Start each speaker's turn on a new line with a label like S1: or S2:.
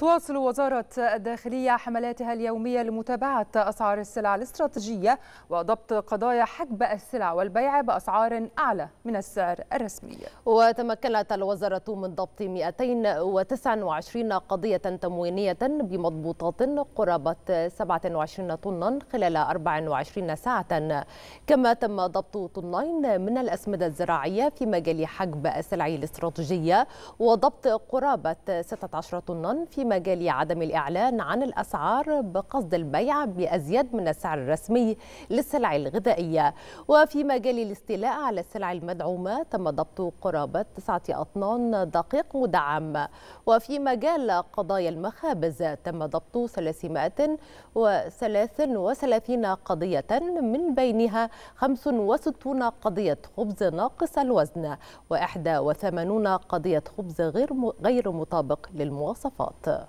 S1: تواصل وزارة الداخلية حملاتها اليومية لمتابعة أسعار السلع الاستراتيجية وضبط قضايا حجب السلع والبيع بأسعار أعلى من السعر الرسمي
S2: وتمكنت الوزارة من ضبط 229 قضية تموينية بمضبوطات قرابة 27 طنا خلال 24 ساعة كما تم ضبط طنين من الأسمدة الزراعية في مجال حجب السلع الاستراتيجية وضبط قرابة 16 طنا في مجال عدم الإعلان عن الأسعار بقصد البيع بأزيد من السعر الرسمي للسلع الغذائية وفي مجال الاستيلاء على السلع المدعومة تم ضبط قرابة تسعة أطنان دقيق مدعم وفي مجال قضايا المخابز تم ضبط 333 قضية من بينها 65 قضية خبز ناقص الوزن و81 قضية خبز غير غير مطابق للمواصفات